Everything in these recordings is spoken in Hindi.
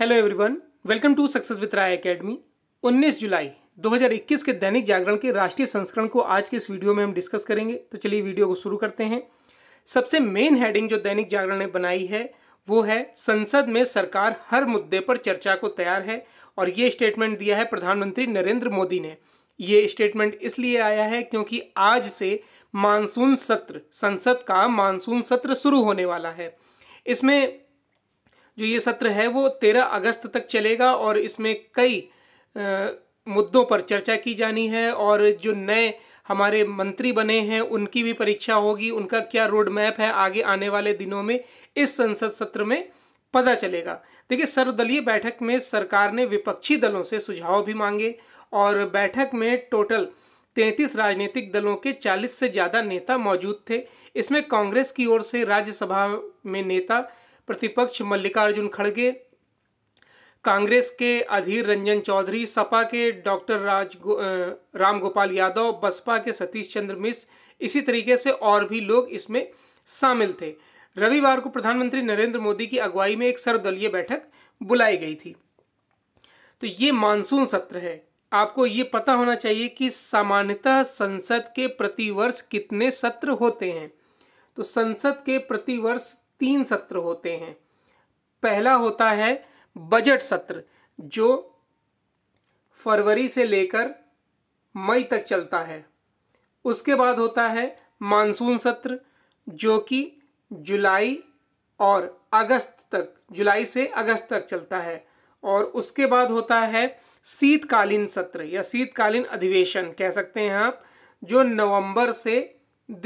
hello everyone welcome to success with Rai academy 19 जुलाई 2021 के दैनिक जागरण के राष्ट्रीय संस्करण को आज के इस वीडियो में हम डिस्कस करेंगे तो चलिए वीडियो को शुरू करते हैं सबसे मेन हेडिंग जो दैनिक जागरण ने बनाई है वो है संसद में सरकार हर मुद्दे पर चर्चा को तैयार है और ये स्टेटमेंट दिया है प्रधानमंत्री नरेंद्र मोदी ने ये स्टेटमेंट इसलिए आया है क्योंकि आज से मानसून सत्र संसद का मानसून सत्र शुरू होने वाला है इसमें जो ये सत्र है वो तेरह अगस्त तक चलेगा और इसमें कई मुद्दों पर चर्चा की जानी है और जो नए हमारे मंत्री बने हैं उनकी भी परीक्षा होगी उनका क्या रोड मैप है आगे आने वाले दिनों में इस संसद सत्र में पता चलेगा देखिए सर्वदलीय बैठक में सरकार ने विपक्षी दलों से सुझाव भी मांगे और बैठक में टोटल तैतीस राजनीतिक दलों के चालीस से ज़्यादा नेता मौजूद थे इसमें कांग्रेस की ओर से राज्यसभा में नेता प्रतिपक्ष मल्लिकार्जुन खड़गे कांग्रेस के अधीर रंजन चौधरी सपा के डॉक्टर राज रामगोपाल राम गोपाल यादव बसपा के सतीश चंद्र मिश्र इसी तरीके से और भी लोग इसमें शामिल थे रविवार को प्रधानमंत्री नरेंद्र मोदी की अगुवाई में एक सर्वदलीय बैठक बुलाई गई थी तो ये मानसून सत्र है आपको ये पता होना चाहिए कि सामान्यतः संसद के प्रतिवर्ष कितने सत्र होते हैं तो संसद के प्रतिवर्ष तीन सत्र होते हैं पहला होता है बजट सत्र जो फरवरी से लेकर मई तक चलता है उसके बाद होता है मानसून सत्र जो कि जुलाई और अगस्त तक जुलाई से अगस्त तक चलता है और उसके बाद होता है शीतकालीन सत्र या शीतकालीन अधिवेशन कह सकते हैं आप जो नवंबर से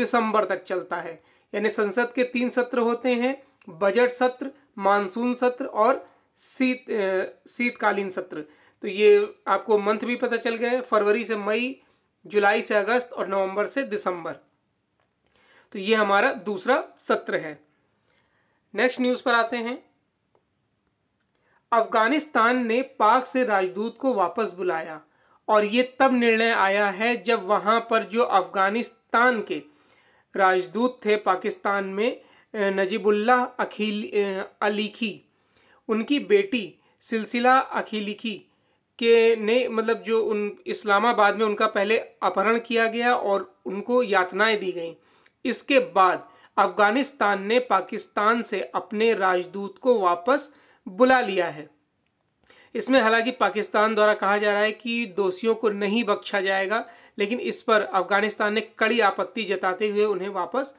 दिसंबर तक चलता है यानी संसद के तीन सत्र होते हैं बजट सत्र मानसून सत्र और शीत शीतकालीन सत्र तो ये आपको मंथ भी पता चल गए फरवरी से मई जुलाई से अगस्त और नवंबर से दिसंबर तो ये हमारा दूसरा सत्र है नेक्स्ट न्यूज़ पर आते हैं अफगानिस्तान ने पाक से राजदूत को वापस बुलाया और ये तब निर्णय आया है जब वहां पर जो अफगानिस्तान के राजदूत थे पाकिस्तान में नजीबुल्ला अखिल अलीखी उनकी बेटी सिलसिला अखिलखी के ने मतलब जो उन इस्लामाबाद में उनका पहले अपहरण किया गया और उनको यातनाएं दी गई इसके बाद अफगानिस्तान ने पाकिस्तान से अपने राजदूत को वापस बुला लिया है इसमें हालांकि पाकिस्तान द्वारा कहा जा रहा है कि दोषियों को नहीं बख्शा जाएगा लेकिन इस पर अफगानिस्तान ने कड़ी आपत्ति जताते हुए उन्हें वापस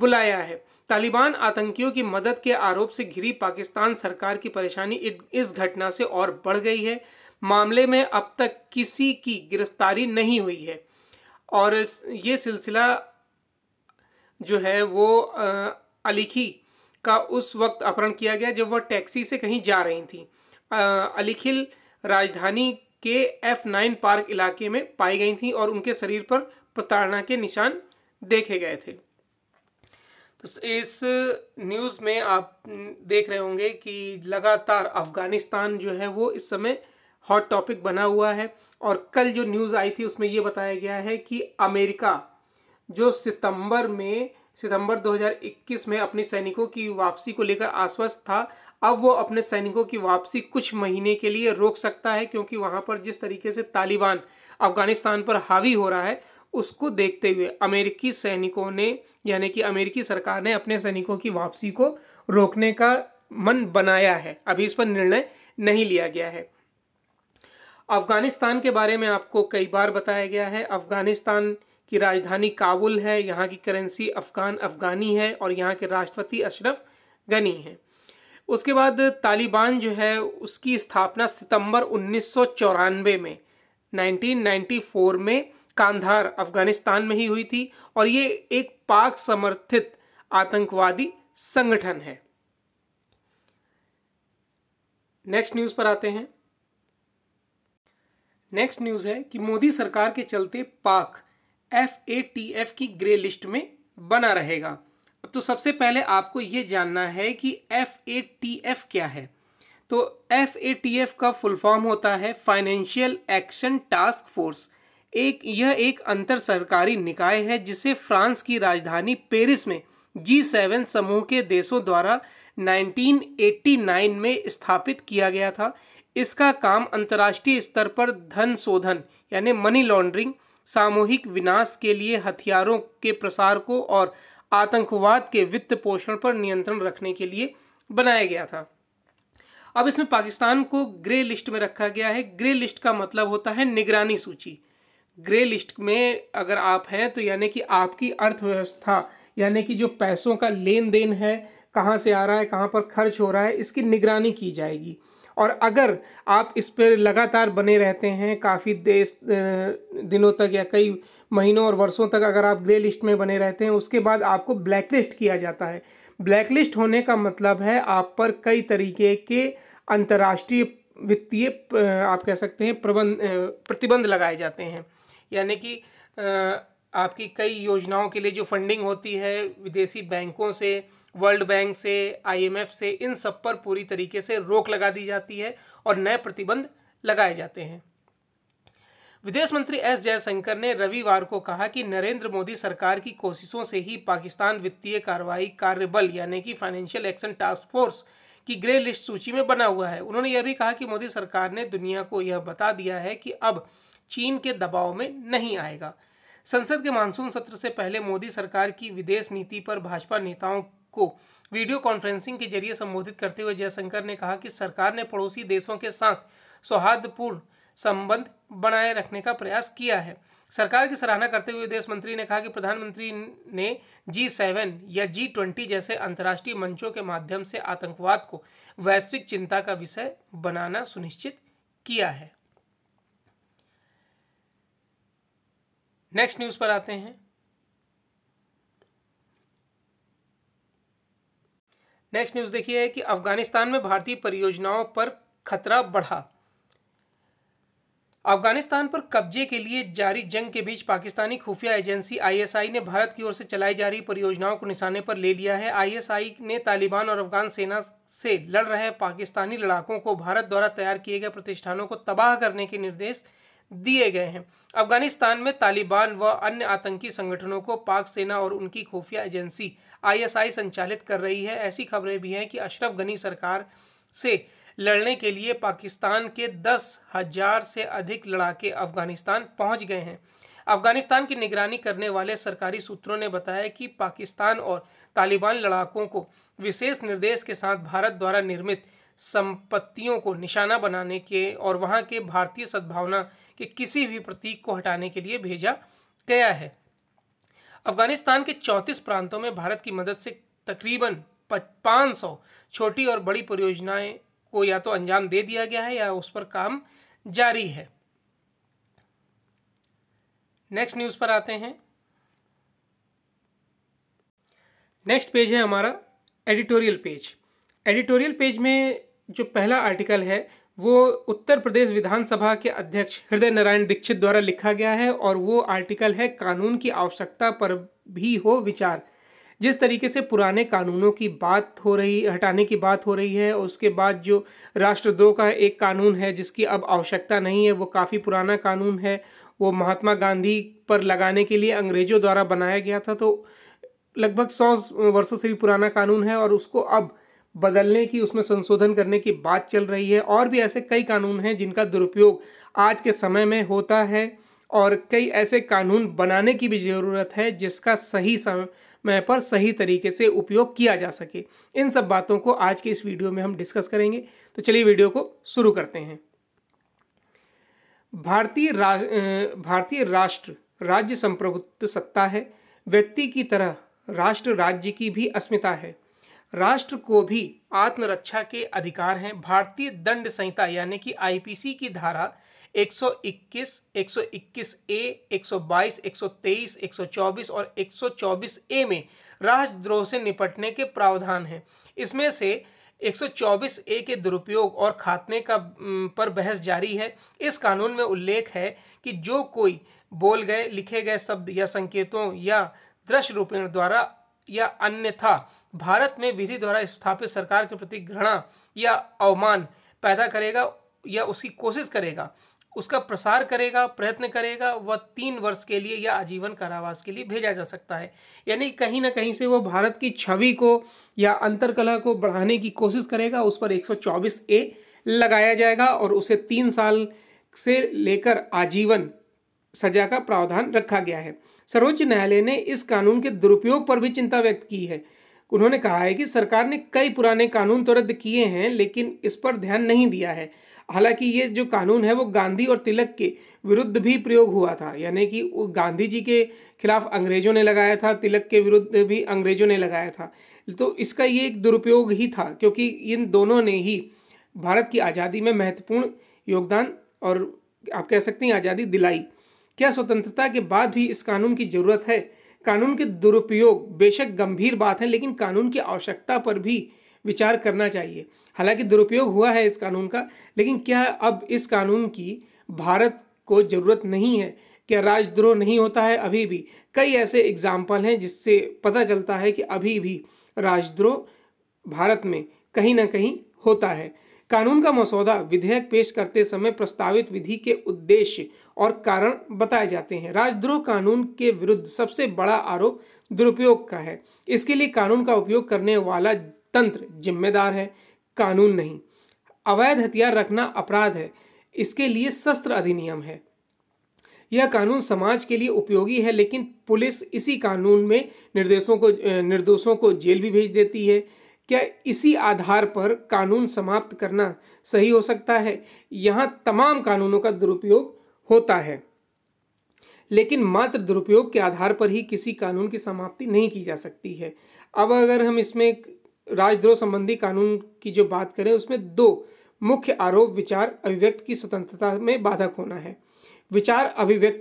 बुलाया है तालिबान आतंकियों की मदद के आरोप से घिरी पाकिस्तान सरकार की परेशानी इस घटना से और बढ़ गई है मामले में अब तक किसी की गिरफ्तारी नहीं हुई है और ये सिलसिला जो है वो अलीखी का उस वक्त अपहरण किया गया जब वह टैक्सी से कहीं जा रही थी अलीखिल राजधानी के एफ नाइन पार्क इलाके में पाई गई थी और उनके शरीर पर प्रताड़ना के निशान देखे गए थे तो इस न्यूज़ में आप देख रहे होंगे कि लगातार अफ़गानिस्तान जो है वो इस समय हॉट टॉपिक बना हुआ है और कल जो न्यूज़ आई थी उसमें ये बताया गया है कि अमेरिका जो सितंबर में सितंबर 2021 में अपने सैनिकों की वापसी को लेकर आश्वस्त था अब वो अपने सैनिकों की वापसी कुछ महीने के लिए रोक सकता है क्योंकि वहाँ पर जिस तरीके से तालिबान अफगानिस्तान पर हावी हो रहा है उसको देखते हुए अमेरिकी सैनिकों ने यानी कि अमेरिकी सरकार ने अपने सैनिकों की वापसी को रोकने का मन बनाया है अभी इस पर निर्णय नहीं लिया गया है अफगानिस्तान के बारे में आपको कई बार बताया गया है अफगानिस्तान की राजधानी काबुल है यहाँ की करेंसी अफगान अफगानी है और यहाँ के राष्ट्रपति अशरफ गनी हैं उसके बाद तालिबान जो है उसकी स्थापना सितंबर उन्नीस में 1994 में कांधार अफगानिस्तान में ही हुई थी और ये एक पाक समर्थित आतंकवादी संगठन है नेक्स्ट न्यूज पर आते हैं नेक्स्ट न्यूज है कि मोदी सरकार के चलते Pak F A T F की ग्रे लिस्ट में बना रहेगा तो सबसे पहले आपको ये जानना है कि एफ ए टी एफ क्या है तो एफ ए टी एफ का फुल फॉर्म होता है फाइनेंशियल एक्शन टास्क फोर्स एक यह एक अंतर सरकारी निकाय है जिसे फ्रांस की राजधानी पेरिस में जी सेवन समूह के देशों द्वारा 1989 में स्थापित किया गया था इसका काम अंतर्राष्ट्रीय स्तर पर धन शोधन यानी मनी लॉन्ड्रिंग सामूहिक विनाश के लिए हथियारों के प्रसार को और आतंकवाद के वित्त पोषण पर नियंत्रण रखने के लिए बनाया गया था अब इसमें पाकिस्तान को ग्रे लिस्ट में रखा गया है ग्रे लिस्ट का मतलब होता है निगरानी सूची ग्रे लिस्ट में अगर आप हैं तो यानी कि आपकी अर्थव्यवस्था यानी कि जो पैसों का लेन देन है कहाँ से आ रहा है कहाँ पर खर्च हो रहा है इसकी निगरानी की जाएगी और अगर आप इस पर लगातार बने रहते हैं काफ़ी देश दिनों तक या कई महीनों और वर्षों तक अगर आप ग्रे लिस्ट में बने रहते हैं उसके बाद आपको ब्लैक लिस्ट किया जाता है ब्लैक लिस्ट होने का मतलब है आप पर कई तरीके के अंतर्राष्ट्रीय वित्तीय आप कह सकते हैं प्रबंध प्रतिबंध लगाए जाते हैं यानी कि आपकी कई योजनाओं के लिए जो फंडिंग होती है विदेशी बैंकों से वर्ल्ड बैंक से आईएमएफ से इन सब पर पूरी तरीके से रोक लगा दी जाती है और नए प्रतिबंध लगाए जाते हैं विदेश मंत्री एस जयशंकर ने रविवार को कहा कि नरेंद्र मोदी सरकार की कोशिशों से ही पाकिस्तान वित्तीय कार्रवाई कार्य बल यानी कि फाइनेंशियल एक्शन टास्क फोर्स की ग्रे लिस्ट सूची में बना हुआ है उन्होंने यह भी कहा कि मोदी सरकार ने दुनिया को यह बता दिया है कि अब चीन के दबाव में नहीं आएगा संसद के मानसून सत्र से पहले मोदी सरकार की विदेश नीति पर भाजपा नेताओं को वीडियो कॉन्फ्रेंसिंग के जरिए संबोधित करते हुए जयशंकर ने कहा कि सरकार ने पड़ोसी देशों के साथ सौहार्दपूर्ण संबंध बनाए रखने का प्रयास किया है सरकार की सराहना करते हुए विदेश मंत्री ने कहा कि प्रधानमंत्री ने जी सेवन या जी ट्वेंटी जैसे अंतर्राष्ट्रीय मंचों के माध्यम से आतंकवाद को वैश्विक चिंता का विषय बनाना सुनिश्चित किया है नेक्स्ट न्यूज पर आते हैं नेक्स्ट न्यूज देखिए कि अफगानिस्तान में भारतीय परियोजनाओं पर खतरा बढ़ा अफगानिस्तान पर कब्जे के लिए जारी जंग के बीच पाकिस्तानी खुफिया एजेंसी आईएसआई ने भारत की ओर से चलाई जा रही परियोजनाओं को निशाने पर ले लिया है आईएसआई ने तालिबान और अफगान सेना से लड़ रहे पाकिस्तानी लड़ाकों को भारत द्वारा तैयार किए गए प्रतिष्ठानों को तबाह करने के निर्देश दिए गए हैं अफगानिस्तान में तालिबान व अन्य आतंकी संगठनों को पाक सेना और उनकी खुफिया एजेंसी आईएसआई संचालित कर रही है ऐसी खबरें भी हैं कि अशरफ गनी सरकार से लड़ने के लिए पाकिस्तान के दस हजार से अधिक लड़ाके अफगानिस्तान पहुंच गए हैं अफगानिस्तान की निगरानी करने वाले सरकारी सूत्रों ने बताया कि पाकिस्तान और तालिबान लड़ाकों को विशेष निर्देश के साथ भारत द्वारा निर्मित संपत्तियों को निशाना बनाने के और वहां के भारतीय सद्भावना के किसी भी प्रतीक को हटाने के लिए भेजा गया है अफगानिस्तान के चौंतीस प्रांतों में भारत की मदद से तकरीबन पाँच सौ छोटी और बड़ी परियोजनाएं को या तो अंजाम दे दिया गया है या उस पर काम जारी है नेक्स्ट न्यूज़ पर आते हैं नेक्स्ट पेज है हमारा एडिटोरियल पेज एडिटोरियल पेज में जो पहला आर्टिकल है वो उत्तर प्रदेश विधानसभा के अध्यक्ष हृदय नारायण दीक्षित द्वारा लिखा गया है और वो आर्टिकल है कानून की आवश्यकता पर भी हो विचार जिस तरीके से पुराने कानूनों की बात हो रही हटाने की बात हो रही है उसके बाद जो राष्ट्रद्रोह का एक कानून है जिसकी अब आवश्यकता नहीं है वो काफ़ी पुराना कानून है वो महात्मा गांधी पर लगाने के लिए अंग्रेज़ों द्वारा बनाया गया था तो लगभग सौ वर्षों से भी पुराना कानून है और उसको अब बदलने की उसमें संशोधन करने की बात चल रही है और भी ऐसे कई कानून हैं जिनका दुरुपयोग आज के समय में होता है और कई ऐसे कानून बनाने की भी ज़रूरत है जिसका सही समय में पर सही तरीके से उपयोग किया जा सके इन सब बातों को आज के इस वीडियो में हम डिस्कस करेंगे तो चलिए वीडियो को शुरू करते हैं भारतीय रा, भारतीय राष्ट्र राज्य संप्रभुत्व सत्ता है व्यक्ति की तरह राष्ट्र राज्य की भी अस्मिता है राष्ट्र को भी आत्मरक्षा के अधिकार हैं भारतीय दंड संहिता यानी कि आईपीसी की धारा 121, 121A, ए 122, 123, 124 और 124A ए में राजद्रोह से निपटने के प्रावधान हैं इसमें से 124A ए के दुरुपयोग और खात्मे का पर बहस जारी है इस कानून में उल्लेख है कि जो कोई बोल गए लिखे गए शब्द या संकेतों या दृश्य रूपेण द्वारा या अन्यथा भारत में विधि द्वारा स्थापित सरकार के प्रति घृणा या अवमान पैदा करेगा या उसकी कोशिश करेगा उसका प्रसार करेगा प्रयत्न करेगा वह तीन वर्ष के लिए या आजीवन कारावास के लिए भेजा जा सकता है यानी कहीं ना कहीं से वो भारत की छवि को या अंतरकला को बढ़ाने की कोशिश करेगा उस पर 124 ए लगाया जाएगा और उसे तीन साल से लेकर आजीवन सजा का प्रावधान रखा गया है सर्वोच्च न्यायालय ने इस कानून के दुरुपयोग पर भी चिंता व्यक्त की है उन्होंने कहा है कि सरकार ने कई पुराने कानून तो रद्द किए हैं लेकिन इस पर ध्यान नहीं दिया है हालांकि ये जो कानून है वो गांधी और तिलक के विरुद्ध भी प्रयोग हुआ था यानी कि गांधी जी के खिलाफ अंग्रेजों ने लगाया था तिलक के विरुद्ध भी अंग्रेजों ने लगाया था तो इसका ये एक दुरुपयोग ही था क्योंकि इन दोनों ने ही भारत की आज़ादी में महत्वपूर्ण योगदान और आप कह सकते हैं आज़ादी दिलाई क्या स्वतंत्रता के बाद भी इस कानून की ज़रूरत है कानून के दुरुपयोग बेशक गंभीर बात है लेकिन कानून की आवश्यकता पर भी विचार करना चाहिए हालांकि दुरुपयोग हुआ है इस कानून का लेकिन क्या अब इस कानून की भारत को ज़रूरत नहीं है क्या राजद्रोह नहीं होता है अभी भी कई ऐसे एग्जाम्पल हैं जिससे पता चलता है कि अभी भी राजद्रोह भारत में कहीं ना कहीं होता है कानून का मसौदा विधेयक पेश करते समय प्रस्तावित विधि के उद्देश्य और कारण बताए जाते हैं राजद्रोह कानून के विरुद्ध सबसे बड़ा आरोप दुरुपयोग का है इसके लिए कानून का उपयोग करने वाला तंत्र जिम्मेदार है कानून नहीं अवैध हथियार रखना अपराध है इसके लिए शस्त्र अधिनियम है यह कानून समाज के लिए उपयोगी है लेकिन पुलिस इसी कानून में निर्देशों को निर्दोषों को जेल भी भेज देती है क्या इसी आधार पर कानून समाप्त करना सही हो सकता है यहाँ तमाम कानूनों का दुरुपयोग होता है लेकिन मात्र दुरुपयोग के आधार पर ही किसी कानून की समाप्ति नहीं की जा सकती है अब अगर हम इसमें राजद्रोह संबंधी कानून की जो बात करें उसमें दो मुख्य आरोप विचार अभिव्यक्त की स्वतंत्रता में बाधक होना है विचार अभिव्यक्त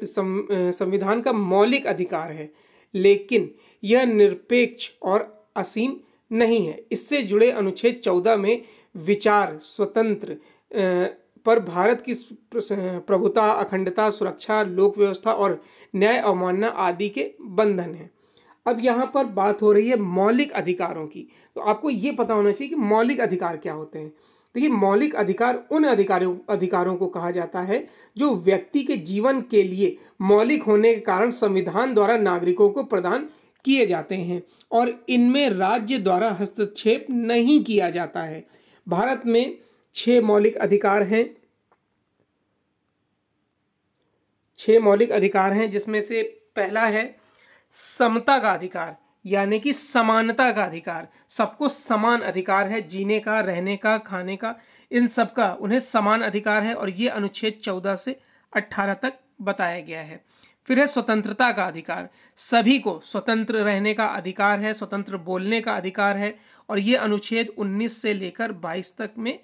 संविधान का मौलिक अधिकार है लेकिन यह निरपेक्ष और असीम नहीं है इससे जुड़े अनुच्छेद चौदह में विचार स्वतंत्र पर भारत की प्रभुता अखंडता सुरक्षा लोक व्यवस्था और न्याय अवमानना आदि के बंधन हैं अब यहाँ पर बात हो रही है मौलिक अधिकारों की तो आपको ये पता होना चाहिए कि मौलिक अधिकार क्या होते हैं देखिए मौलिक अधिकार उन अधिकारों अधिकारों को कहा जाता है जो व्यक्ति के जीवन के लिए मौलिक होने के कारण संविधान द्वारा नागरिकों को प्रदान किए जाते हैं और इनमें राज्य द्वारा हस्तक्षेप नहीं किया जाता है भारत में छह मौलिक अधिकार हैं छह मौलिक अधिकार हैं जिसमें से पहला है समता का अधिकार यानी कि समानता का अधिकार सबको समान अधिकार है जीने का रहने का खाने का इन सब का उन्हें समान अधिकार है और ये अनुच्छेद चौदह से अट्ठारह तक बताया गया है फिर है स्वतंत्रता का अधिकार सभी को स्वतंत्र रहने का अधिकार है स्वतंत्र बोलने का अधिकार है और ये अनुच्छेद 19 से लेकर 22 तक में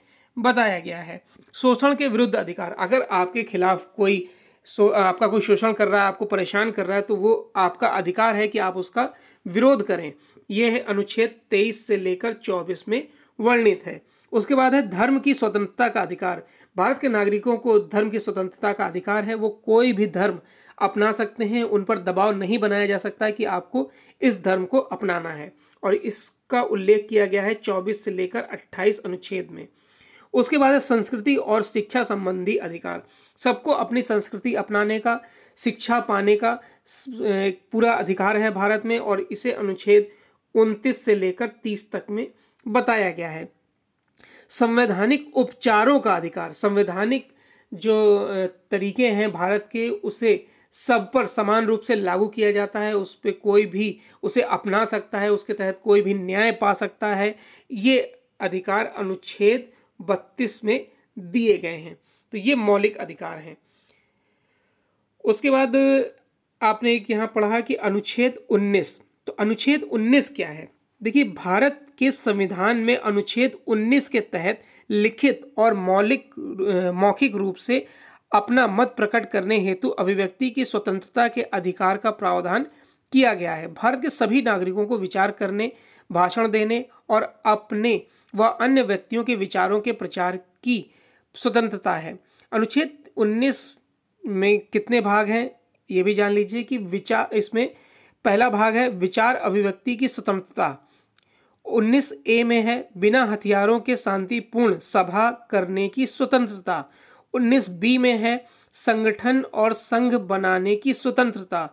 बताया गया है शोषण के विरुद्ध अधिकार अगर आपके खिलाफ कोई सो आपका कोई शोषण कर रहा है आपको परेशान कर रहा है तो वो आपका अधिकार है कि आप उसका विरोध करें यह है अनुच्छेद तेईस से लेकर चौबीस में वर्णित है उसके बाद है धर्म की स्वतंत्रता का अधिकार भारत के नागरिकों को धर्म की स्वतंत्रता का अधिकार है वो कोई भी धर्म अपना सकते हैं उन पर दबाव नहीं बनाया जा सकता कि आपको इस धर्म को अपनाना है और इसका उल्लेख किया गया है 24 से लेकर 28 अनुच्छेद में उसके बाद है संस्कृति और शिक्षा संबंधी अधिकार सबको अपनी संस्कृति अपनाने का शिक्षा पाने का पूरा अधिकार है भारत में और इसे अनुच्छेद उनतीस से लेकर तीस तक में बताया गया है संवैधानिक उपचारों का अधिकार संवैधानिक जो तरीके हैं भारत के उसे सब पर समान रूप से लागू किया जाता है उस पर कोई भी उसे अपना सकता है उसके तहत कोई भी न्याय पा सकता है ये अधिकार अनुच्छेद बत्तीस में दिए गए हैं तो ये मौलिक अधिकार हैं उसके बाद आपने एक यहाँ पढ़ा कि अनुच्छेद 19 तो अनुच्छेद 19 क्या है देखिए भारत के संविधान में अनुच्छेद 19 के तहत लिखित और मौलिक मौखिक रूप से अपना मत प्रकट करने हेतु अभिव्यक्ति की स्वतंत्रता के अधिकार का प्रावधान किया गया है भारत के सभी नागरिकों को विचार करने भाषण देने और अपने व अन्य व्यक्तियों के विचारों के प्रचार की स्वतंत्रता है अनुच्छेद 19 में कितने भाग हैं ये भी जान लीजिए कि विचार इसमें पहला भाग है विचार अभिव्यक्ति की स्वतंत्रता 19 ए में है बिना हथियारों के शांतिपूर्ण सभा करने की स्वतंत्रता 19 बी में है संगठन और संघ बनाने की स्वतंत्रता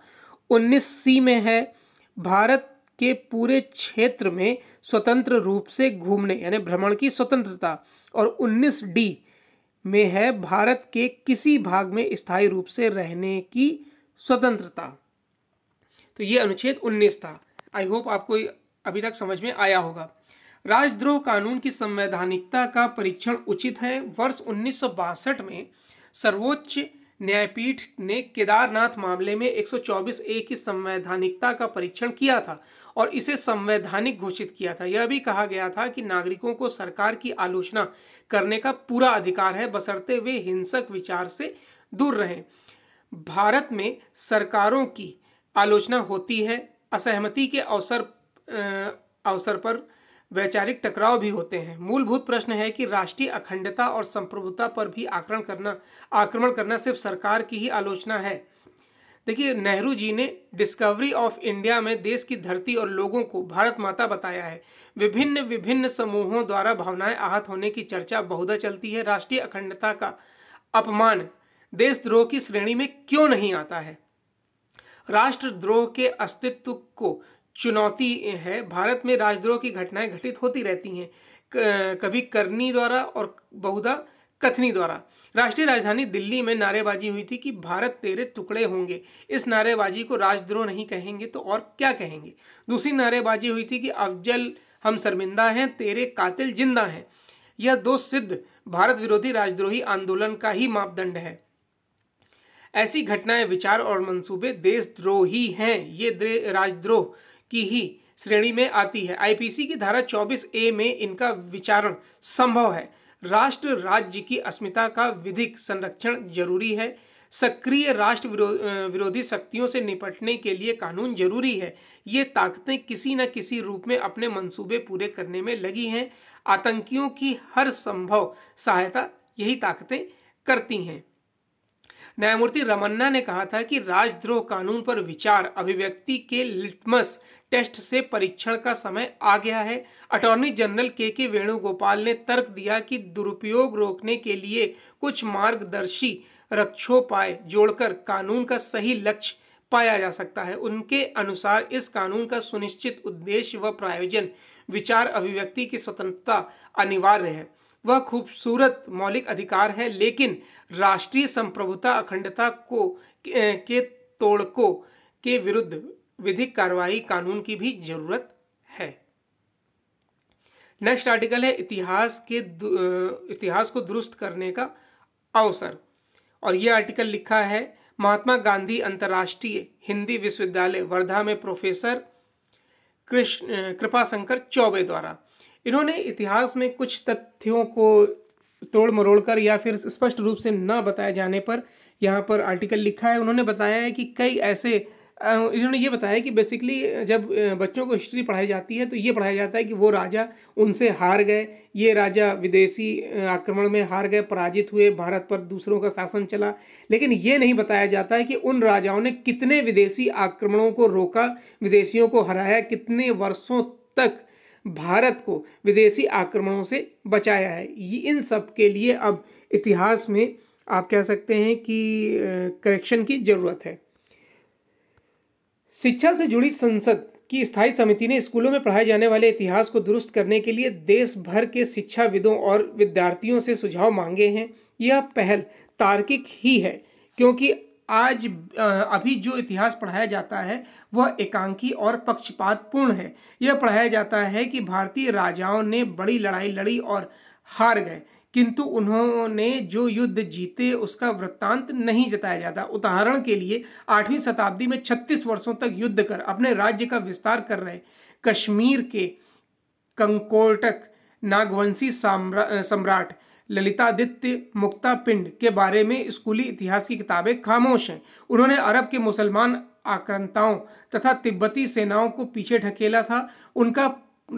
19 सी में है भारत के पूरे क्षेत्र में स्वतंत्र रूप से घूमने यानी भ्रमण की स्वतंत्रता और 19 डी में है भारत के किसी भाग में स्थायी रूप से रहने की स्वतंत्रता तो ये अनुच्छेद 19 था आई होप आपको अभी तक समझ में आया होगा राजद्रोह कानून की संवैधानिकता का परीक्षण उचित है वर्ष उन्नीस में सर्वोच्च न्यायपीठ ने केदारनाथ मामले में 124 ए की संवैधानिकता का परीक्षण किया था और इसे संवैधानिक घोषित किया था यह भी कहा गया था कि नागरिकों को सरकार की आलोचना करने का पूरा अधिकार है बसरते वे हिंसक विचार से दूर रहें भारत में सरकारों की आलोचना होती है असहमति के अवसर अवसर पर वैचारिक टकराव भी होते हैं मूलभूत प्रश्न है कि राष्ट्रीय अखंडता और संप्रभुता पर भी आक्रमण करना आक्रमण करना सिर्फ सरकार की ही आलोचना है देखिए नेहरू जी ने डिस्कवरी ऑफ इंडिया में देश की धरती और लोगों को भारत माता बताया है विभिन्न विभिन्न समूहों द्वारा भावनाएं आहत होने की चर्चा बहुधा चलती है राष्ट्रीय अखंडता का अपमान देशद्रोह की श्रेणी में क्यों नहीं आता है राष्ट्रद्रोह के अस्तित्व को चुनौती है भारत में राजद्रोह की घटनाएं घटित होती रहती हैं कभी करनी द्वारा और बहुधा कथनी द्वारा राष्ट्रीय राजधानी दिल्ली में नारेबाजी हुई थी कि भारत तेरे टुकड़े होंगे इस नारेबाजी को राजद्रोह नहीं कहेंगे तो और क्या कहेंगे दूसरी नारेबाजी हुई थी कि अफजल हम शर्मिंदा हैं तेरे कातिल जिंदा हैं यह दो सिद्ध भारत विरोधी राजद्रोही आंदोलन का ही मापदंड है ऐसी घटनाएं विचार और मंसूबे देशद्रोही हैं ये राजद्रोह की ही श्रेणी में आती है आईपीसी की धारा 24 ए में इनका विचारण संभव है राष्ट्र राज्य की अस्मिता का विधिक संरक्षण जरूरी है सक्रिय राष्ट्र विरो, विरोधी शक्तियों से निपटने के लिए कानून जरूरी है ये ताकतें किसी न किसी रूप में अपने मंसूबे पूरे करने में लगी हैं आतंकियों की हर संभव सहायता यही ताकतें करती हैं न्यायमूर्ति रमन्ना ने कहा था कि राजद्रोह कानून पर विचार अभिव्यक्ति के लिटमस टेस्ट से परीक्षण का समय आ गया है अटॉर्नी जनरल के के वेणुगोपाल ने तर्क दिया कि दुरुपयोग रोकने के लिए कुछ मार्गदर्शी रक्षोपाय जोड़कर कानून का सही लक्ष्य पाया जा सकता है उनके अनुसार इस कानून का सुनिश्चित उद्देश्य व प्रायोजन विचार अभिव्यक्ति की स्वतंत्रता अनिवार्य है वह खूबसूरत मौलिक अधिकार है लेकिन राष्ट्रीय संप्रभुता अखंडता को के तोड़को के विरुद्ध विधिक कार्रवाई कानून की भी जरूरत है नेक्स्ट आर्टिकल है इतिहास के इतिहास को दुरुस्त करने का अवसर और ये आर्टिकल लिखा है महात्मा गांधी अंतर्राष्ट्रीय हिंदी विश्वविद्यालय वर्धा में प्रोफेसर कृष्ण कृपा शंकर चौबे द्वारा इन्होंने इतिहास में कुछ तथ्यों को तोड़ मरोड़ कर या फिर स्पष्ट रूप से न बताए जाने पर यहाँ पर आर्टिकल लिखा है उन्होंने बताया है कि कई ऐसे इन्होंने ये बताया कि बेसिकली जब बच्चों को हिस्ट्री पढ़ाई जाती है तो ये पढ़ाया जाता है कि वो राजा उनसे हार गए ये राजा विदेशी आक्रमण में हार गए पराजित हुए भारत पर दूसरों का शासन चला लेकिन ये नहीं बताया जाता है कि उन राजाओं ने कितने विदेशी आक्रमणों को रोका विदेशियों को हराया कितने वर्षों तक भारत को विदेशी आक्रमणों से बचाया है ये इन सब के लिए अब इतिहास में आप कह सकते हैं कि करेक्शन की ज़रूरत है शिक्षा से जुड़ी संसद की स्थायी समिति ने स्कूलों में पढ़ाए जाने वाले इतिहास को दुरुस्त करने के लिए देश भर के शिक्षाविदों और विद्यार्थियों से सुझाव मांगे हैं यह पहल तार्किक ही है क्योंकि आज अभी जो इतिहास पढ़ाया जाता है वह एकांकी और पक्षपातपूर्ण है यह पढ़ाया जाता है कि भारतीय राजाओं ने बड़ी लड़ाई लड़ी और हार गए किंतु उन्होंने जो युद्ध जीते उसका वृत्तांत नहीं जताया जाता उदाहरण के लिए आठवीं शताब्दी में छत्तीस वर्षों तक युद्ध कर अपने राज्य का विस्तार कर रहे कश्मीर के कंकोटक नागवंशी सम्राट ललितादित्य मुक्ता पिंड के बारे में स्कूली इतिहास की किताबें खामोश हैं उन्होंने अरब के मुसलमान आक्रांताओं तथा तिब्बती सेनाओं को पीछे ढकेला था उनका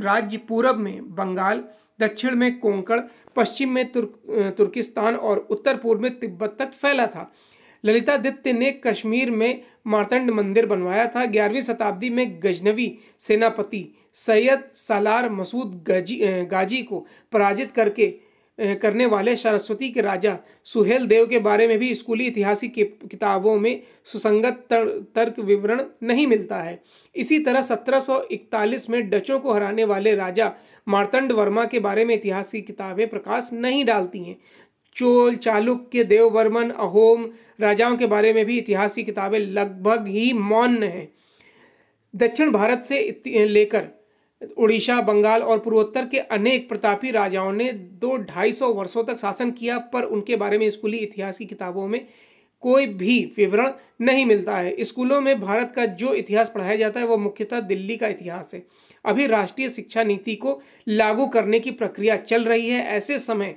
राज्य पूरब में बंगाल दक्षिण में कोंकण पश्चिम में तुर्क तुर्किस्तान और उत्तर पूर्व में तिब्बत तक फैला था ललितादित्य ने कश्मीर में मारतंड मंदिर बनवाया था ग्यारहवीं शताब्दी में गजनवी सेनापति सैयद सालार मसूद गजी गाजी को पराजित करके करने वाले सरस्वती के राजा सुहेल देव के बारे में भी स्कूली इतिहासिक किताबों में सुसंगत तर, तर्क विवरण नहीं मिलता है इसी तरह 1741 में डचों को हराने वाले राजा मार्तंड वर्मा के बारे में इतिहास की किताबें प्रकाश नहीं डालती हैं चोल चालुक्य देववर्मन अहोम राजाओं के बारे में भी इतिहास की किताबें लगभग ही मौन हैं दक्षिण भारत से लेकर उड़ीसा बंगाल और पूर्वोत्तर के अनेक प्रतापी राजाओं ने दो ढाई सौ वर्षों तक शासन किया पर उनके बारे में स्कूली इतिहास की किताबों में कोई भी विवरण नहीं मिलता है स्कूलों में भारत का जो इतिहास पढ़ाया जाता है वो मुख्यतः दिल्ली का इतिहास है अभी राष्ट्रीय शिक्षा नीति को लागू करने की प्रक्रिया चल रही है ऐसे समय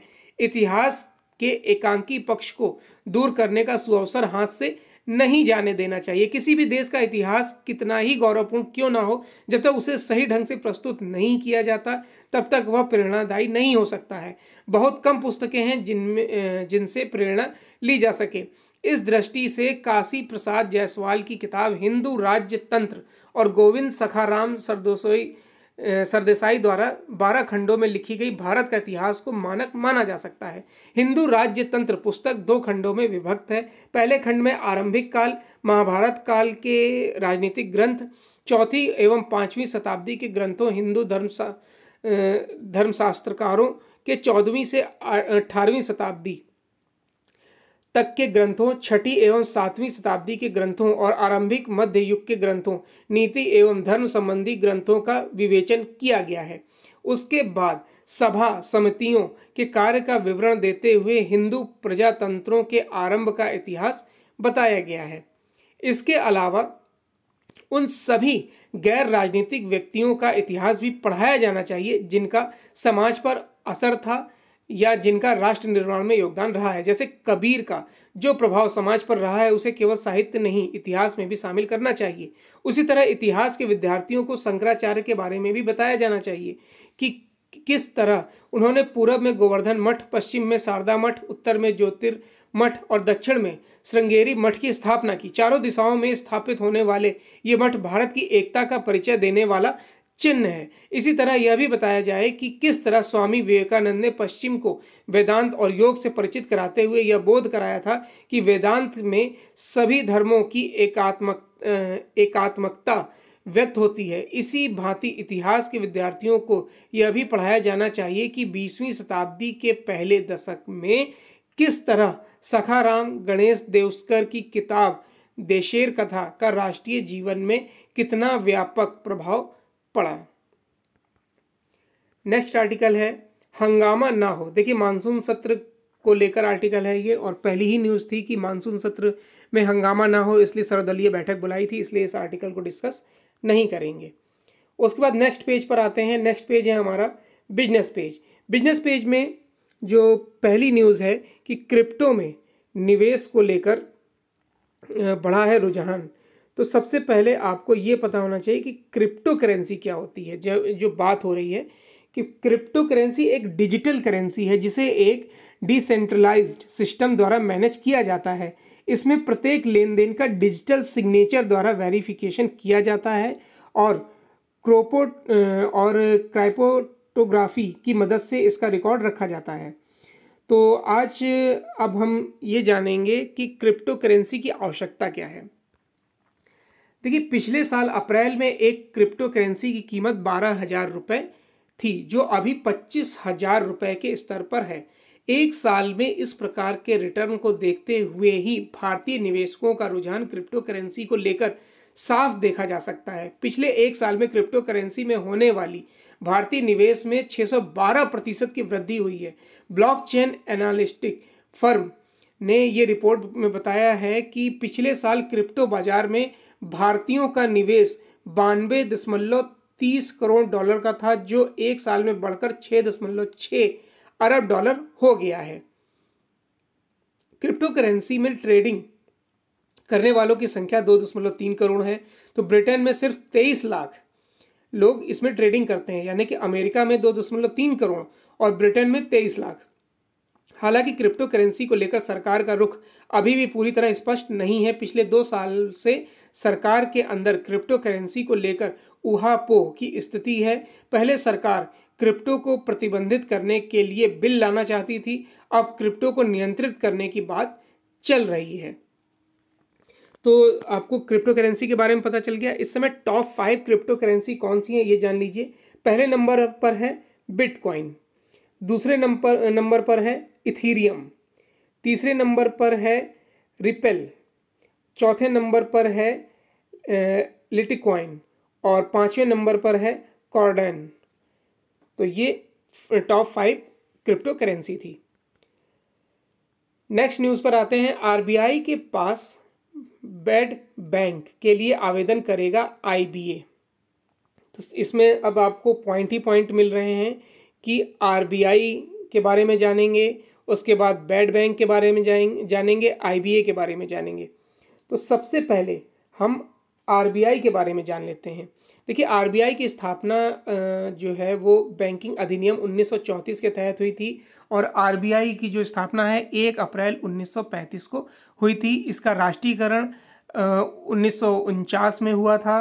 इतिहास के एकांकी पक्ष को दूर करने का सुअवसर हाथ से नहीं जाने देना चाहिए किसी भी देश का इतिहास कितना ही गौरवपूर्ण क्यों ना हो जब तक उसे सही ढंग से प्रस्तुत नहीं किया जाता तब तक वह प्रेरणादायी नहीं हो सकता है बहुत कम पुस्तकें हैं जिनमें जिनसे प्रेरणा ली जा सके इस दृष्टि से काशी प्रसाद जायसवाल की किताब हिंदू राज्य तंत्र और गोविंद सखाराम सरदोसोई सरदेसाई द्वारा बारह खंडों में लिखी गई भारत का इतिहास को मानक माना जा सकता है हिंदू राज्य तंत्र पुस्तक दो खंडों में विभक्त है पहले खंड में आरंभिक काल महाभारत काल के राजनीतिक ग्रंथ चौथी एवं पाँचवीं शताब्दी के ग्रंथों हिंदू धर्म धर्मशास्त्रकारों के चौदहवीं से अठारहवीं शताब्दी तक के ग्रंथों छठी एवं सातवीं शताब्दी के ग्रंथों और आरंभिक मध्य युग के ग्रंथों नीति एवं धर्म संबंधी ग्रंथों का विवेचन किया गया है उसके बाद सभा समितियों के कार्य का विवरण देते हुए हिंदू प्रजातंत्रों के आरंभ का इतिहास बताया गया है इसके अलावा उन सभी गैर राजनीतिक व्यक्तियों का इतिहास भी पढ़ाया जाना चाहिए जिनका समाज पर असर था या जिनका राष्ट्र निर्माण में योगदान रहा है जैसे कबीर का जो प्रभाव समाज पर रहा है उसे केवल साहित्य नहीं इतिहास में भी शामिल करना चाहिए उसी तरह इतिहास के विद्यार्थियों को शंकराचार्य के बारे में भी बताया जाना चाहिए कि किस तरह उन्होंने पूरब में गोवर्धन मठ पश्चिम में शारदा मठ उत्तर में ज्योतिर मठ और दक्षिण में श्रृंगेरी मठ की स्थापना की चारों दिशाओं में स्थापित होने वाले ये मठ भारत की एकता का परिचय देने वाला चिन्ह है इसी तरह यह भी बताया जाए कि किस तरह स्वामी विवेकानंद ने पश्चिम को वेदांत और योग से परिचित कराते हुए यह बोध कराया था कि वेदांत में सभी धर्मों की एकात्मक एकात्मकता व्यक्त होती है इसी भांति इतिहास के विद्यार्थियों को यह भी पढ़ाया जाना चाहिए कि बीसवीं शताब्दी के पहले दशक में किस तरह सखाराम गणेश देवस्कर की किताब देशेर कथा का राष्ट्रीय जीवन में कितना व्यापक प्रभाव पड़ा नेक्स्ट आर्टिकल है हंगामा ना हो देखिए मानसून सत्र को लेकर आर्टिकल है ये और पहली ही न्यूज़ थी कि मानसून सत्र में हंगामा ना हो इसलिए सर्वदलीय बैठक बुलाई थी इसलिए इस आर्टिकल को डिस्कस नहीं करेंगे उसके बाद नेक्स्ट पेज पर आते हैं नेक्स्ट पेज है हमारा बिजनेस पेज बिजनेस पेज में जो पहली न्यूज़ है कि क्रिप्टो में निवेश को लेकर बढ़ा है रुझान तो सबसे पहले आपको ये पता होना चाहिए कि क्रिप्टो करेंसी क्या होती है जो जो बात हो रही है कि क्रिप्टो करेंसी एक डिजिटल करेंसी है जिसे एक डिसेंट्रलाइज्ड सिस्टम द्वारा मैनेज किया जाता है इसमें प्रत्येक लेन देन का डिजिटल सिग्नेचर द्वारा वेरिफिकेशन किया जाता है और क्रोपो और क्राइपोटोग्राफी की मदद से इसका रिकॉर्ड रखा जाता है तो आज अब हम ये जानेंगे कि क्रिप्टो करेंसी की आवश्यकता क्या है देखिए पिछले साल अप्रैल में एक क्रिप्टो करेंसी की कीमत बारह हज़ार रुपये थी जो अभी पच्चीस हज़ार रुपये के स्तर पर है एक साल में इस प्रकार के रिटर्न को देखते हुए ही भारतीय निवेशकों का रुझान क्रिप्टो करेंसी को लेकर साफ देखा जा सकता है पिछले एक साल में क्रिप्टो करेंसी में होने वाली भारतीय निवेश में 612 प्रतिशत की वृद्धि हुई है ब्लॉकचेन एनालिस्टिक फर्म ने ये रिपोर्ट में बताया है कि पिछले साल क्रिप्टो बाजार में भारतीयों का निवेश बानवे दशमलव तीस करोड़ डॉलर का था जो एक साल में बढ़कर छह दशमलव छ अरब डॉलर हो गया है क्रिप्टो करेंसी में ट्रेडिंग करने वालों की संख्या दो दशमलव तीन करोड़ है तो ब्रिटेन में सिर्फ तेईस लाख लोग इसमें ट्रेडिंग करते हैं यानी कि अमेरिका में दो दशमलव तीन करोड़ और ब्रिटेन में तेईस लाख हालांकि क्रिप्टो करेंसी को लेकर सरकार का रुख अभी भी पूरी तरह स्पष्ट नहीं है पिछले दो साल से सरकार के अंदर क्रिप्टो करेंसी को लेकर उहापो की स्थिति है पहले सरकार क्रिप्टो को प्रतिबंधित करने के लिए बिल लाना चाहती थी अब क्रिप्टो को नियंत्रित करने की बात चल रही है तो आपको क्रिप्टो करेंसी के बारे में पता चल गया इस समय टॉप फाइव क्रिप्टो करेंसी कौन सी है ये जान लीजिए पहले नंबर पर है बिटकॉइन दूसरे नंबर नंबर पर है इथीरियम तीसरे नंबर पर है रिपेल चौथे नंबर पर है लिटिकॉइन और पांचवें नंबर पर है कॉर्डन तो ये टॉप फाइव क्रिप्टो करेंसी थी नेक्स्ट न्यूज़ पर आते हैं आरबीआई के पास बेड बैंक के लिए आवेदन करेगा आईबीए तो इसमें अब आपको पॉइंट ही पॉइंट मिल रहे हैं कि आरबीआई के बारे में जानेंगे उसके बाद बैड बैंक के बारे में जाएंगे जानेंगे आई के बारे में जानेंगे तो सबसे पहले हम आर के बारे में जान लेते हैं देखिए आर की स्थापना जो है वो बैंकिंग अधिनियम 1934 के तहत हुई थी और आर की जो स्थापना है एक अप्रैल 1935 को हुई थी इसका राष्ट्रीयकरण उन्नीस में हुआ था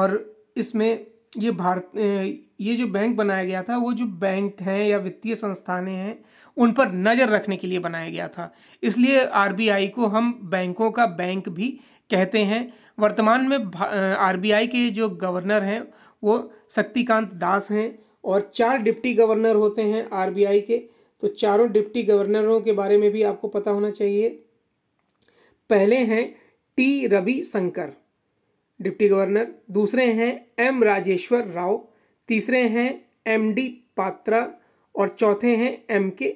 और इसमें ये भारत ये जो बैंक बनाया गया था वो जो बैंक हैं या वित्तीय संस्थानें हैं उन पर नज़र रखने के लिए बनाया गया था इसलिए आरबीआई को हम बैंकों का बैंक भी कहते हैं वर्तमान में आरबीआई के जो गवर्नर हैं वो शक्तिकांत दास हैं और चार डिप्टी गवर्नर होते हैं आरबीआई के तो चारों डिप्टी गवर्नरों के बारे में भी आपको पता होना चाहिए पहले हैं T Ravi Shankar deputy governor दूसरे हैं एम राजेश्वर राव तीसरे हैं एम डी पात्रा और चौथे हैं एम के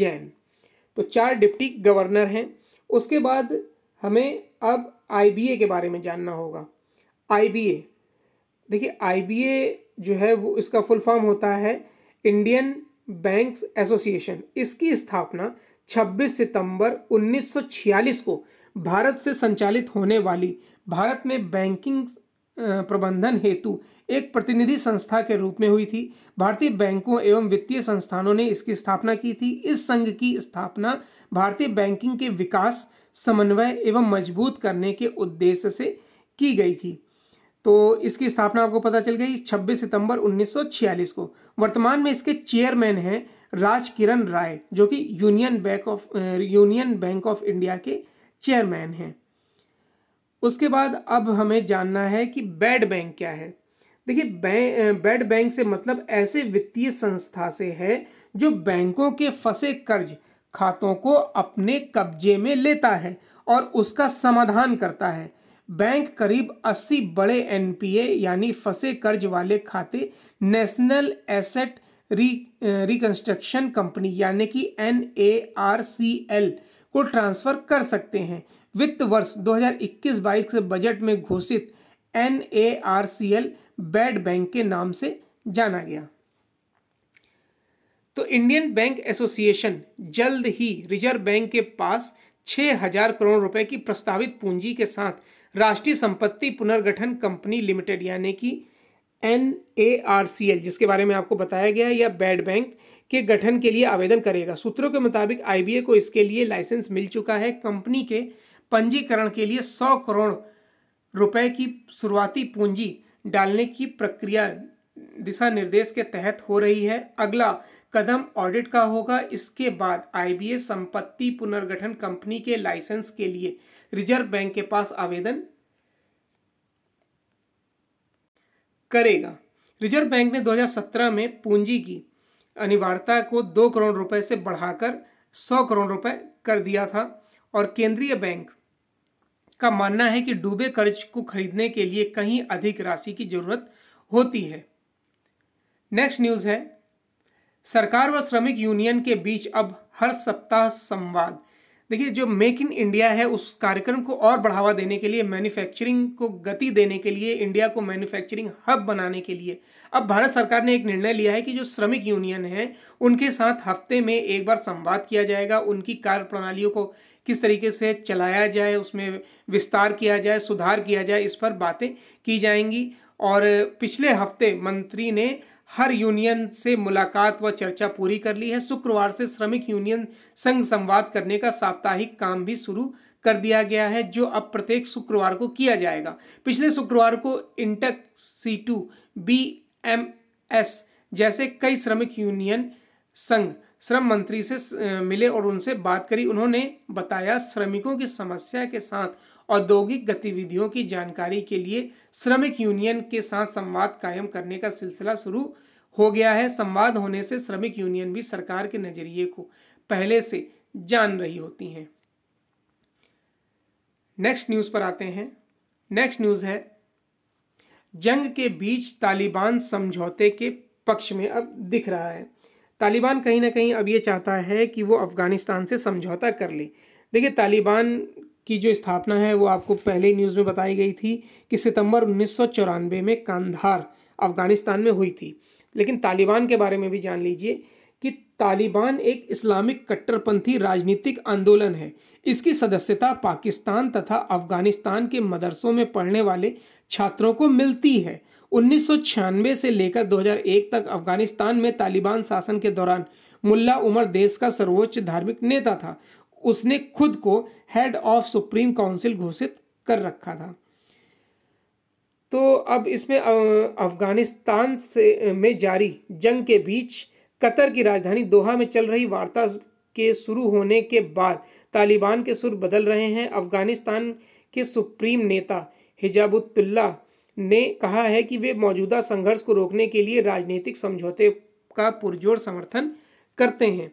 जैन तो चार डिप्टी गवर्नर हैं उसके बाद हमें अब आईबीए के बारे में जानना होगा आईबीए देखिए आईबीए जो है वो इसका फुल फॉर्म होता है इंडियन बैंक्स एसोसिएशन इसकी स्थापना 26 सितंबर 1946 को भारत से संचालित होने वाली भारत में बैंकिंग प्रबंधन हेतु एक प्रतिनिधि संस्था के रूप में हुई थी भारतीय बैंकों एवं वित्तीय संस्थानों ने इसकी स्थापना की थी इस संघ की स्थापना भारतीय बैंकिंग के विकास समन्वय एवं मजबूत करने के उद्देश्य से की गई थी तो इसकी स्थापना आपको पता चल गई 26 सितंबर 1946 को वर्तमान में इसके चेयरमैन हैं राज किरण राय जो कि union bank of union bank of India के चेयरमैन हैं उसके बाद अब हमें जानना है कि बैड बैंक क्या है देखिए बै बैड बैंक से मतलब ऐसे वित्तीय संस्था से है जो बैंकों के फंसे कर्ज खातों को अपने कब्जे में लेता है और उसका समाधान करता है बैंक करीब 80 बड़े एनपीए यानी फंसे कर्ज वाले खाते national asset re reconstruction company यानी कि N A R C L को ट्रांसफ़र कर सकते हैं वित्त वर्ष 2021-22 के बजट में घोषित N A R C L bad bank के नाम से जाना गया तो इंडियन बैंक एसोसिएशन जल्द ही रिजर्व बैंक के पास 6000 हजार करोड़ रुपए की प्रस्तावित पूंजी के साथ राष्ट्रीय संपत्ति पुनर्गठन कंपनी लिमिटेड यानी कि N A R C L जिसके बारे में आपको बताया गया है या बैड बैंक के गठन के लिए आवेदन करेगा सूत्रों के मुताबिक आई बी ए को इसके लिए लाइसेंस मिल चुका है कंपनी के पंजीकरण के लिए सौ करोड़ रुपए की शुरुआती पूंजी डालने की प्रक्रिया दिशा निर्देश के तहत हो रही है अगला कदम ऑडिट का होगा इसके बाद आईबीए संपत्ति पुनर्गठन कंपनी के लाइसेंस के लिए रिजर्व बैंक के पास आवेदन करेगा रिजर्व बैंक ने 2017 में पूंजी की अनिवार्यता को दो करोड़ रुपए से बढ़ाकर सौ करोड़ रुपए कर दिया था और केंद्रीय बैंक का मानना है कि डूबे कर्ज को खरीदने के लिए कहीं अधिक राशि की जरूरत होती है नेक्स्ट न्यूज है सरकार व श्रमिक यूनियन के बीच अब हर सप्ताह संवाद देखिए जो मेक इन इंडिया है उस कार्यक्रम को और बढ़ावा देने के लिए मैन्युफैक्चरिंग को गति देने के लिए इंडिया को मैन्युफैक्चरिंग हब बनाने के लिए अब भारत सरकार ने एक निर्णय लिया है कि जो श्रमिक यूनियन है उनके साथ हफ्ते में एक बार संवाद किया जाएगा उनकी कार्य प्रणालियों को किस तरीके से चलाया जाए उसमें विस्तार किया जाए सुधार किया जाए इस पर बातें की जाएंगी और पिछले हफ्ते मंत्री ने हर यूनियन से मुलाकात व चर्चा पूरी कर ली है शुक्रवार से श्रमिक यूनियन संघ संवाद करने का साप्ताहिक काम भी शुरू कर दिया गया है जो अब प्रत्येक शुक्रवार को किया जाएगा पिछले शुक्रवार को इंटक सी टू बी एम एस जैसे कई श्रमिक यूनियन संघ श्रम मंत्री से मिले और उनसे बात करी उन्होंने बताया श्रमिकों की समस्या के साथ औद्योगिक गतिविधियों की जानकारी के लिए श्रमिक यूनियन के साथ संवाद कायम करने का सिलसिला शुरू हो गया है संवाद होने से श्रमिक यूनियन भी सरकार के नज़रिए को पहले से जान रही होती हैं नेक्स्ट न्यूज़ पर आते हैं नेक्स्ट न्यूज़ है जंग के बीच तालिबान समझौते के पक्ष में अब दिख रहा है तालिबान कहीं ना कहीं अब ये चाहता है कि वो अफ़गानिस्तान से समझौता कर ले देखिए तालिबान की जो स्थापना है वो आपको पहले न्यूज़ में बताई गई थी कि सितंबर उन्नीस में कांधार अफ़गानिस्तान में हुई थी लेकिन तालिबान के बारे में भी जान लीजिए कि तालिबान एक इस्लामिक कट्टरपंथी राजनीतिक आंदोलन है इसकी सदस्यता पाकिस्तान तथा अफगानिस्तान के मदरसों में पढ़ने वाले छात्रों को मिलती है उन्नीस से लेकर 2001 तक अफगानिस्तान में तालिबान शासन के दौरान मुल्ला उमर देश का सर्वोच्च धार्मिक नेता था उसने खुद को हेड ऑफ सुप्रीम काउंसिल घोषित कर रखा था तो अब इसमें अफगानिस्तान से में जारी जंग के बीच कतर की राजधानी दोहा में चल रही वार्ता के शुरू होने के बाद तालिबान के सुर बदल रहे हैं अफगानिस्तान के सुप्रीम नेता हिजाबुल्ला ने कहा है कि वे मौजूदा संघर्ष को रोकने के लिए राजनीतिक समझौते का पुरजोर समर्थन करते हैं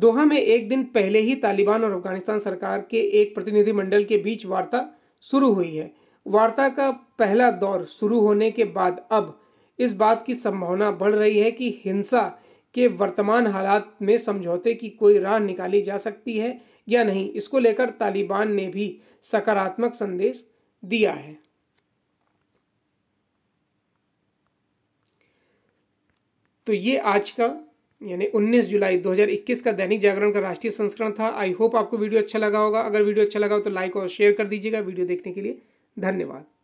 दोहा में एक दिन पहले ही तालिबान और अफगानिस्तान सरकार के एक प्रतिनिधिमंडल के बीच वार्ता शुरू हुई है वार्ता का पहला दौर शुरू होने के बाद अब इस बात की संभावना बढ़ रही है कि हिंसा के वर्तमान हालात में समझौते की कोई राह निकाली जा सकती है या नहीं इसको लेकर तालिबान ने भी सकारात्मक संदेश दिया है तो ये आज का यानी 19 जुलाई 2021 का दैनिक जागरण का राष्ट्रीय संस्करण था आई होप आपको वीडियो अच्छा लगा होगा अगर वीडियो अच्छा लगा हो तो लाइक और शेयर कर दीजिएगा वीडियो देखने के लिए धन्यवाद